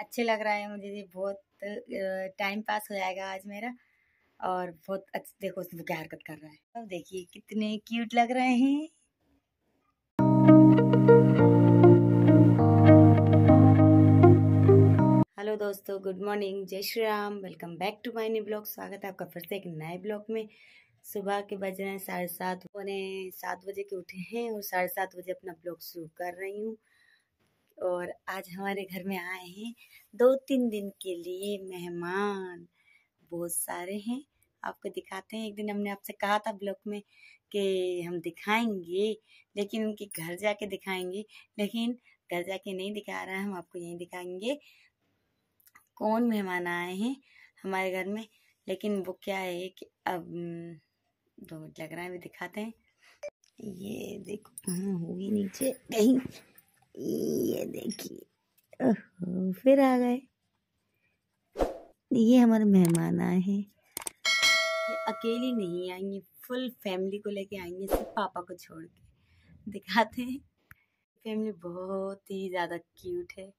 अच्छे लग रहा है मुझे ये बहुत टाइम पास हो जाएगा आज मेरा और बहुत अच्छा देखो उसने क्या हरकत कर रहा है अब देखिए कितने क्यूट लग रहे हैं हेलो दोस्तों गुड मॉर्निंग जय Shri Ram welcome back to my new blog स्वागत है आपका फिर से एक नए ब्लॉग में सुबह के बज रहे हैं साढ़े सात पौने सात बजे के उठे हैं और साढ़े सात बजे अपना ब्लॉग शुरू कर रही हूँ और आज हमारे घर में आए हैं दो तीन दिन के लिए मेहमान बहुत सारे हैं आपको दिखाते हैं एक दिन हमने आपसे कहा था ब्लॉक में कि हम दिखाएंगे लेकिन उनके घर जाके दिखाएंगे लेकिन घर जाके नहीं दिखा रहा है हम आपको यहीं दिखाएंगे कौन मेहमान आए हैं हमारे घर में लेकिन वो क्या है कि अब हम्म, दो मिनट लग रहा है अभी दिखाते हैं ये देखो कहाँ होगी नीचे कहीं ये देखिए फिर आ गए ये हमारे मेहमान आए हैं ये अकेली नहीं आई फुल फैमिली को लेके आई सिर्फ पापा को छोड़ के दिखाते हैं फैमिली बहुत ही ज़्यादा क्यूट है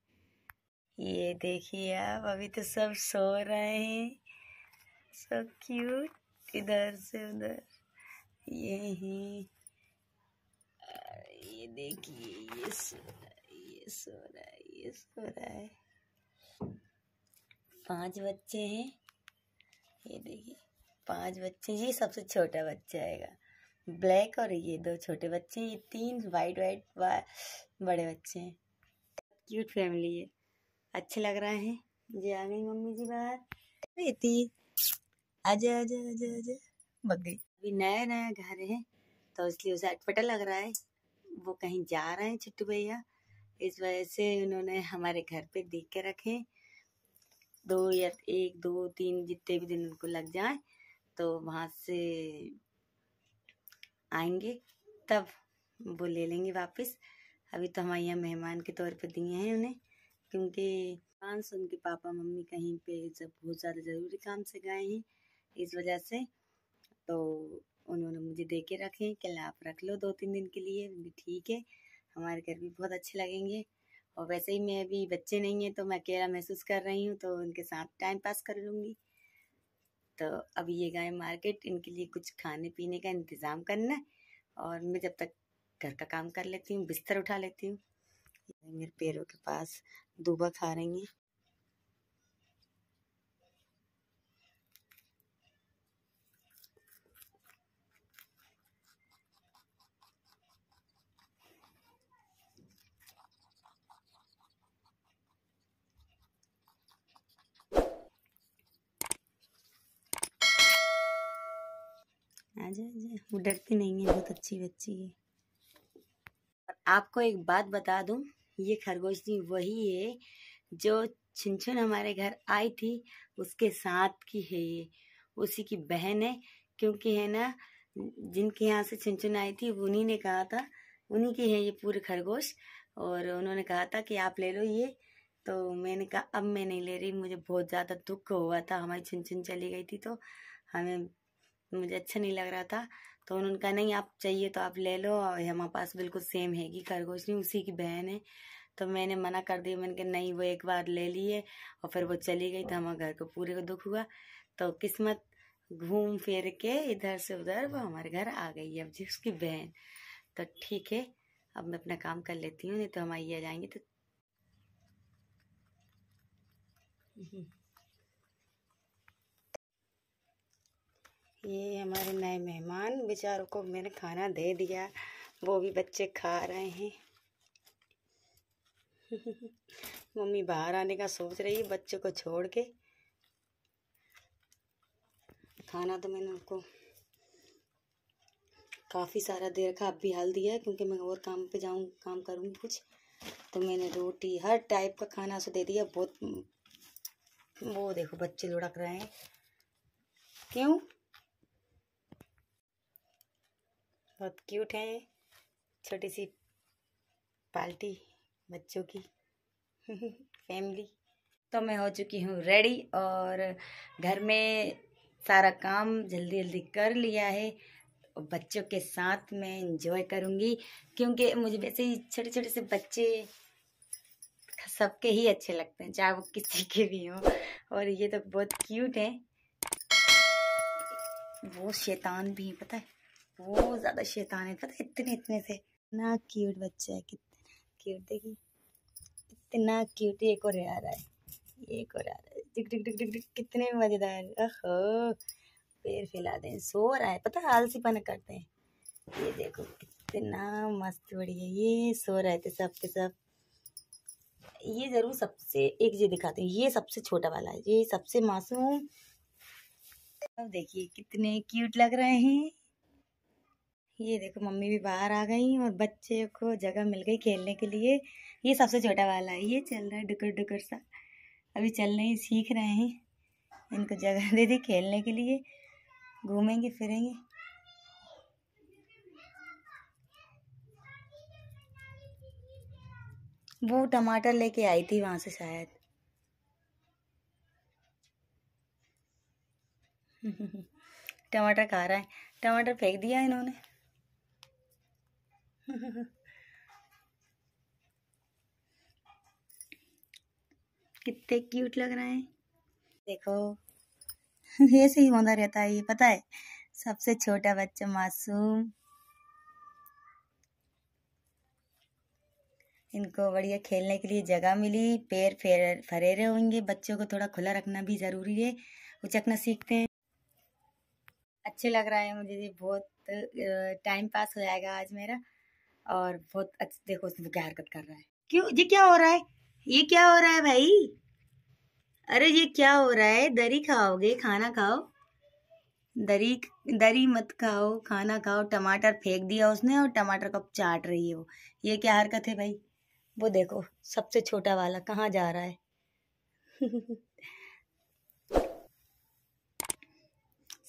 ये देखिए आप अभी तो सब सो रहे हैं सो क्यूट इधर से उधर ये है ये देखिए ये सो सो रहा है ये सो रहा है पांच बच्चे हैं ये देखिए पांच बच्चे ये सबसे छोटा बच्चा आएगा ब्लैक और ये दो छोटे बच्चे हैं ये तीन वाइट वाइट वा, बड़े बच्चे हैं क्यूट फैमिली है अच्छे लग रहे हैं जी आ गई मम्मी जी बाहर बेटी आजा आजा आजा आजा बग गई अभी नया नया घर है तो इसलिए उसे अटपटा लग रहा है वो कहीं जा रहे हैं चिट्टू भैया इस वजह से उन्होंने हमारे घर पे देख के रखे दो या एक दो तीन जितने भी दिन उनको लग जाए तो वहाँ से आएंगे तब वो ले लेंगे वापस अभी तो हमारे यहाँ मेहमान के तौर पे दिए हैं उन्हें क्योंकि पांच उनके पापा मम्मी कहीं पे जब बहुत ज़्यादा ज़रूरी काम से गए हैं इस वजह से तो उन्होंने मुझे दे के रखे हैं कि आप रख लो दो तीन दिन के लिए ठीक है हमारे घर भी बहुत अच्छे लगेंगे और वैसे ही मैं अभी बच्चे नहीं हैं तो मैं अकेला महसूस कर रही हूँ तो उनके साथ टाइम पास कर लूँगी तो अब ये गए मार्केट इनके लिए कुछ खाने पीने का इंतज़ाम करना और मैं जब तक घर का काम कर लेती हूँ बिस्तर उठा लेती हूँ मेरे पैरों के पास दूबा खा रही हैं आ जा वो डरती नहीं है बहुत अच्छी बच्ची है आपको एक बात बता दूं ये खरगोशनी वही है जो छिनछुन हमारे घर आई थी उसके साथ की है ये उसी की बहन है क्योंकि है ना जिनके यहाँ से छिनछुन आई थी उन्हीं ने कहा था उन्हीं की है ये पूरे खरगोश और उन्होंने कहा था कि आप ले लो ये तो मैंने कहा अब मैं नहीं ले रही मुझे बहुत ज़्यादा दुख हुआ था हमारी छिन छिन चली गई थी तो हमें मुझे अच्छा नहीं लग रहा था तो उन्होंने कहा नहीं आप चाहिए तो आप ले लो और हमारे पास बिल्कुल सेम हैगी खरगोश नहीं उसी की बहन है तो मैंने मना कर दिया मैंने कहा नहीं वो एक बार ले लिए और फिर वो चली गई तो हाँ। हमारे घर को पूरे को दुख हुआ तो किस्मत घूम फिर के इधर से उधर वो हमारे घर आ गई अब जी उसकी बहन तो ठीक है अब मैं अपना काम कर लेती हूँ नहीं तो हम आइए जाएंगे तो हम्म। ये हमारे नए मेहमान बेचारों को मैंने खाना दे दिया वो भी बच्चे खा रहे हैं मम्मी बाहर आने का सोच रही है बच्चों को छोड़ के खाना तो मैंने उनको काफ़ी सारा दे रखा अब भी हाल दिया है क्योंकि मैं और काम पे जाऊँ काम करूँगी कुछ तो मैंने रोटी हर टाइप का खाना उसे दे दिया बहुत वो देखो बच्चे लुढ़क रहे हैं क्यों बहुत क्यूट हैं छोटी सी पार्टी बच्चों की फैमिली तो मैं हो चुकी हूँ रेडी और घर में सारा काम जल्दी जल्दी कर लिया है बच्चों के साथ मैं इंजॉय करूँगी क्योंकि मुझे वैसे ही छोटे छोटे से बच्चे सबके ही अच्छे लगते हैं चाहे वो किसी के भी हों और ये तो बहुत क्यूट है वो शैतान भी है पता है बहुत ज़्यादा शैतान है पता इतने इतने से इतना क्यूट बच्चा है कितना क्यूट देखिए इतना क्यूट एक और आ रहा है एक और आ रहा है डिग डिग डिग डिग कितने मज़ेदार ओहो पैर फैला दें सो रहा है पता पन करते हैं ये देखो कितना मस्त बढ़िया ये सो रहे थे सब के सब ये ज़रूर सबसे एक चीज़ दिखाते हैं ये सबसे छोटा वाला है ये सबसे मासूम अब देखिए कितने क्यूट लग रहे हैं ये देखो मम्मी भी बाहर आ गई और बच्चे को जगह मिल गई खेलने के लिए ये सबसे छोटा वाला है ये चल रहा है डुकर डुकर सा अभी चल ही सीख रहे हैं इनको जगह दे दी खेलने के लिए घूमेंगे फिरेंगे वो टमाटर लेके आई थी वहां से शायद टमाटर खा रहा है टमाटर फेंक दिया इन्होंने कितने क्यूट लग रहे हैं देखो ऐसे ही होता रहता है ये पता है सबसे छोटा बच्चा मासूम इनको बढ़िया खेलने के लिए जगह मिली पैर फेर फरे रहे होंगे बच्चों को थोड़ा खुला रखना भी ज़रूरी है वो चकना सीखते हैं अच्छे लग रहा है मुझे जी बहुत टाइम पास हो जाएगा आज मेरा और बहुत अच्छा देखो उसने क्या हरकत कर रहा है क्यों ये क्या हो रहा है ये क्या हो रहा है भाई अरे ये क्या हो रहा है दरी खाओगे खाना खाओ दरी दरी मत खाओ खाना खाओ टमाटर फेंक दिया उसने और टमाटर कब चाट रही है वो ये क्या हरकत है भाई वो देखो सबसे छोटा वाला कहाँ जा रहा है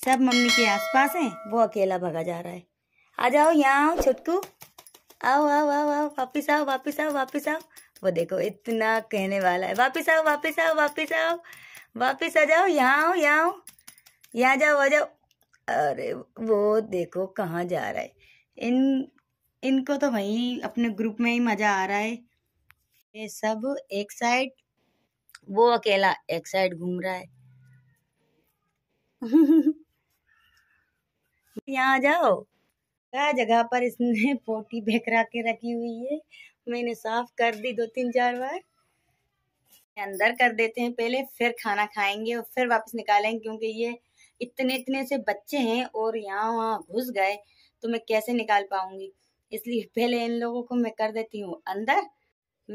सब मम्मी के आसपास हैं वो अकेला भगा जा रहा है आ जाओ यहाँ आओ छुटकू आओ आओ आओ आओ वापिस आओ वापिस आओ वापिस आओ वो देखो इतना कहने वाला है वापिस आओ वापिस आओ वापिस आओ वापिस आ जाओ यहाँ आओ यहाँ आओ यहाँ जाओ आ जाओ अरे वो देखो कहाँ जा रहा है इन इनको तो वही अपने ग्रुप में ही मज़ा आ रहा है ये सब एक साइड वो अकेला एक साइड घूम रहा है यहाँ जाओ का जगह पर इसने पोटी बेकरा के रखी हुई है मैंने साफ कर दी दो तीन चार बार अंदर कर देते हैं पहले फिर खाना खाएंगे और फिर वापस निकालेंगे क्योंकि ये इतने इतने से बच्चे हैं और यहाँ वहाँ घुस गए तो मैं कैसे निकाल पाऊंगी इसलिए पहले इन लोगों को मैं कर देती हूँ अंदर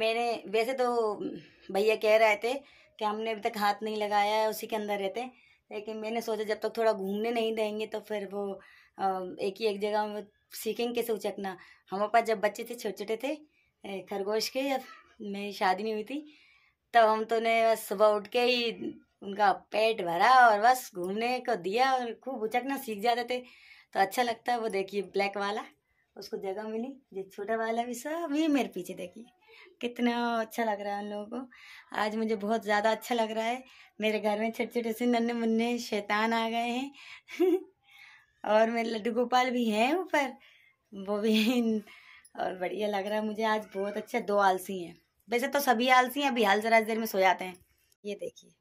मैंने वैसे तो भैया कह रहे थे कि हमने अभी तक हाथ नहीं लगाया है उसी के अंदर रहते लेकिन मैंने सोचा जब तक तो थोड़ा घूमने नहीं देंगे तो फिर वो एक ही एक जगह में सीखेंगे कैसे उचकना हमारे पास जब बच्चे थे छोटे छोटे थे खरगोश के जब मेरी शादी नहीं हुई थी तब हम तो ने बस सुबह उठ के ही उनका पेट भरा और बस घूमने को दिया और खूब उचकना सीख जाते थे तो अच्छा लगता है वो देखिए ब्लैक वाला उसको जगह मिली जो छोटा वाला भी सब ये मेरे पीछे देखिए कितना अच्छा लग रहा है उन लोगों को आज मुझे बहुत ज़्यादा अच्छा लग रहा है मेरे घर में छोटे छोटे से नन्हे मुन्ने शैतान आ गए हैं और मेरे लड्डू गोपाल भी हैं ऊपर वो भी और बढ़िया लग रहा है मुझे आज बहुत अच्छा दो आलसी हैं वैसे तो सभी आलसी हैं अभी हाल जरा देर में सो जाते हैं ये देखिए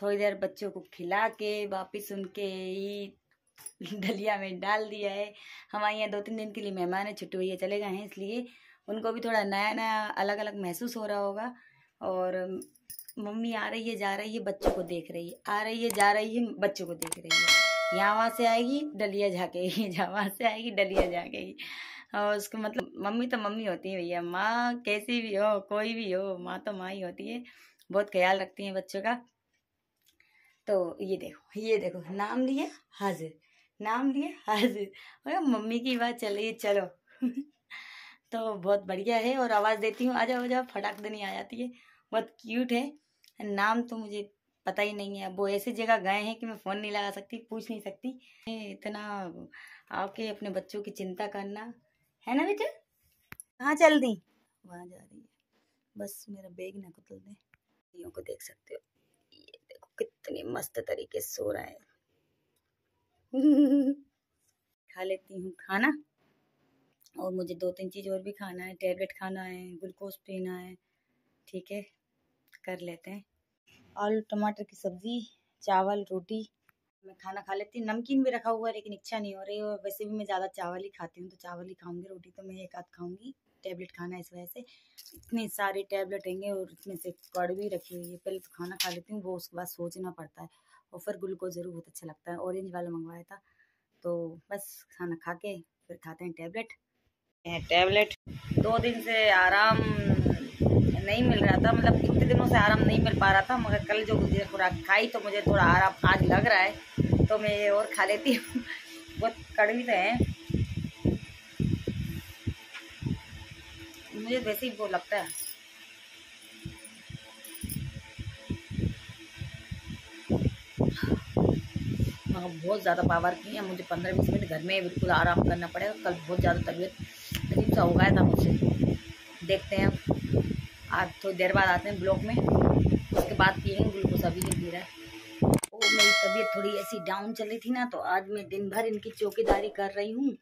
थोड़ी देर बच्चों को खिला के वापिस उनके ही डलिया में डाल दिया है हमारे यहाँ दो तीन दिन के लिए मेहमान है छुट्टी भैया चले गए हैं इसलिए उनको भी थोड़ा नया नया अलग अलग महसूस हो रहा होगा और मम्मी आ रही है जा रही है बच्चों को देख रही है आ रही है जा रही है बच्चों को देख रही है यहाँ वहाँ से आएगी डलिया ही जहाँ वहाँ से आएगी डलिया ही और उसको मतलब मम्मी तो मम्मी होती है भैया माँ कैसी भी हो कोई भी हो माँ तो माँ ही होती है बहुत ख्याल रखती हैं बच्चों का तो ये देखो ये देखो नाम लिया हाजिर नाम लिया हाजिर अरे मम्मी की बात चल रही है चलो तो बहुत बढ़िया है और आवाज़ देती हूँ आ जाओ जाओ फटाक देनी आ जाती है बहुत क्यूट है नाम तो मुझे पता ही नहीं है वो ऐसी जगह गए हैं कि मैं फ़ोन नहीं लगा सकती पूछ नहीं सकती इतना आके अपने बच्चों की चिंता करना है ना बेटा कहाँ चल दी वहाँ जा रही है बस मेरा बैग ना कुतल दे को देख सकते हो ये देखो कितने मस्त तरीके से सो रहा है खा लेती हूँ खाना और मुझे दो तीन चीज़ और भी खाना है टैबलेट खाना है ग्लूकोज पीना है ठीक है कर लेते हैं आलू टमाटर की सब्ज़ी चावल रोटी मैं खाना खा लेती हूँ नमकीन भी रखा हुआ है लेकिन इच्छा नहीं हो रही और वैसे भी मैं ज़्यादा चावल ही खाती हूँ तो चावल ही खाऊंगी रोटी तो मैं एक आध खाऊंगी टैबलेट खाना इस वजह से इतनी सारी टैबलेट रहेंगे और उसमें से कड़ भी रखी हुई है पहले तो खाना खा लेती हूँ वो उसके बाद सोचना पड़ता है और फिर ग्लूकोज ज़रूर बहुत अच्छा लगता है ऑरेंज वाला मंगवाया था तो बस खाना खा के फिर खाते हैं टैबलेट टैबलेट दो दिन से आराम नहीं मिल रहा था मतलब कितने दिनों से आराम नहीं मिल पा रहा था मगर कल जो मुझे खुराक खाई तो मुझे थोड़ा आराम आज लग रहा है तो मैं ये और खा लेती हूँ बहुत कड़वी तो है मुझे वैसे ही वो लगता है हाँ, बहुत ज़्यादा पावर की है मुझे पंद्रह बीस मिनट घर में बिल्कुल आराम करना पड़ेगा कल बहुत ज़्यादा तबीयत अजीब सा हो गया था मुझसे देखते हैं आज थोड़ी तो देर बाद आते हैं ब्लॉक में उसके बाद पियेंगे ग्लूकोज अभी नहीं पी रहा है और मेरी तबीयत थोड़ी ऐसी डाउन चल रही थी ना तो आज मैं दिन भर इनकी चौकीदारी कर रही हूँ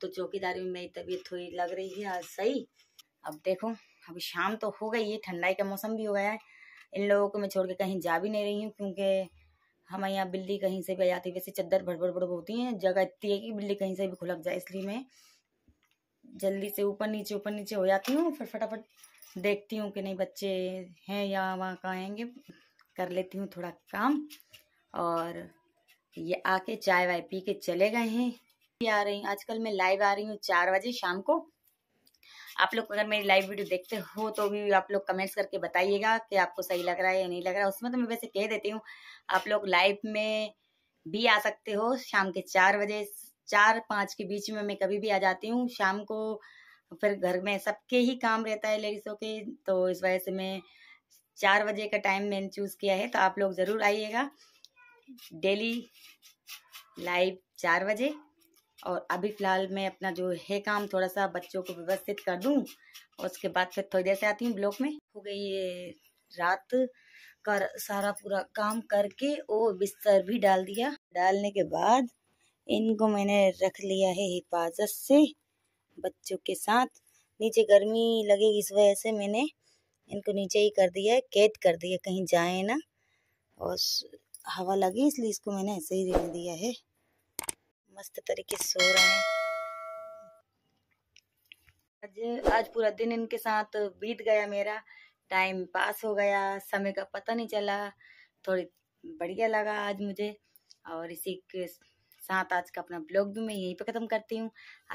तो चौकीदारी में मेरी तबीयत थोड़ी लग रही है आज सही अब देखो अभी शाम तो हो गई है ठंडाई का मौसम भी हो गया है इन लोगों को मैं छोड़ के कहीं जा भी नहीं रही हूँ क्योंकि हमारे यहाँ बिल्ली कहीं से भी आ जाती है वैसे चद्दर भड़बड़ भड़ होती है जगह इतनी है कि बिल्ली कहीं से भी खुलक जाए इसलिए मैं जल्दी से ऊपर नीचे ऊपर नीचे हो जाती हूँ फिर फटाफट देखती हूँ कि नहीं बच्चे हैं या वहाँ कहाँ आएंगे कर लेती हूँ थोड़ा काम और ये आके चाय वाय पी के चले गए हैं आ रही हूँ आजकल मैं लाइव आ रही हूँ चार बजे शाम को आप लोग अगर मेरी लाइव वीडियो देखते हो तो भी आप लोग कमेंट्स करके बताइएगा कि आपको सही लग रहा है या नहीं लग रहा है उसमें तो मैं वैसे कह देती हूँ आप लोग लाइव में भी आ सकते हो शाम के चार बजे चार पाँच के बीच में मैं कभी भी आ जाती हूँ शाम को तो फिर घर में सबके ही काम रहता है लेडीज़ों के तो इस वजह से मैं चार बजे का टाइम मैंने चूज़ किया है तो आप लोग ज़रूर आइएगा डेली लाइव चार बजे और अभी फ़िलहाल मैं अपना जो है काम थोड़ा सा बच्चों को व्यवस्थित कर दूं और उसके बाद फिर थोड़ी देर से आती हूँ ब्लॉक में हो गई ये रात कर सारा पूरा काम करके और बिस्तर भी डाल दिया डालने के बाद इनको मैंने रख लिया है हिफाजत से बच्चों के साथ नीचे गर्मी लगेगी इस वजह से मैंने इनको नीचे ही कर दिया है कैद कर दिया कहीं जाए ना और हवा लगे इसलिए इसको मैंने ऐसे ही रहने दिया है मस्त तरीके से सो रहे हैं आज आज पूरा दिन इनके साथ बीत गया मेरा टाइम पास हो गया समय का पता नहीं चला थोड़ी बढ़िया लगा आज मुझे और इसी के साथ आज का अपना ब्लॉग भी मैं यहीं पे ख़त्म करती हूँ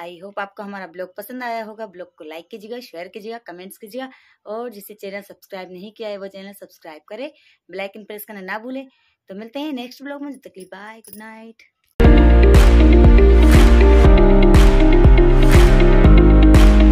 आई होप आपको हमारा ब्लॉग पसंद आया होगा ब्लॉग को लाइक कीजिएगा शेयर कीजिएगा कमेंट्स कीजिएगा और जिसे चैनल सब्सक्राइब नहीं किया है वो चैनल सब्सक्राइब करे ब्लैक एंड प्रेस करना ना भूले तो मिलते हैं नेक्स्ट ब्लॉग में तकलीफ बाय गुड नाइट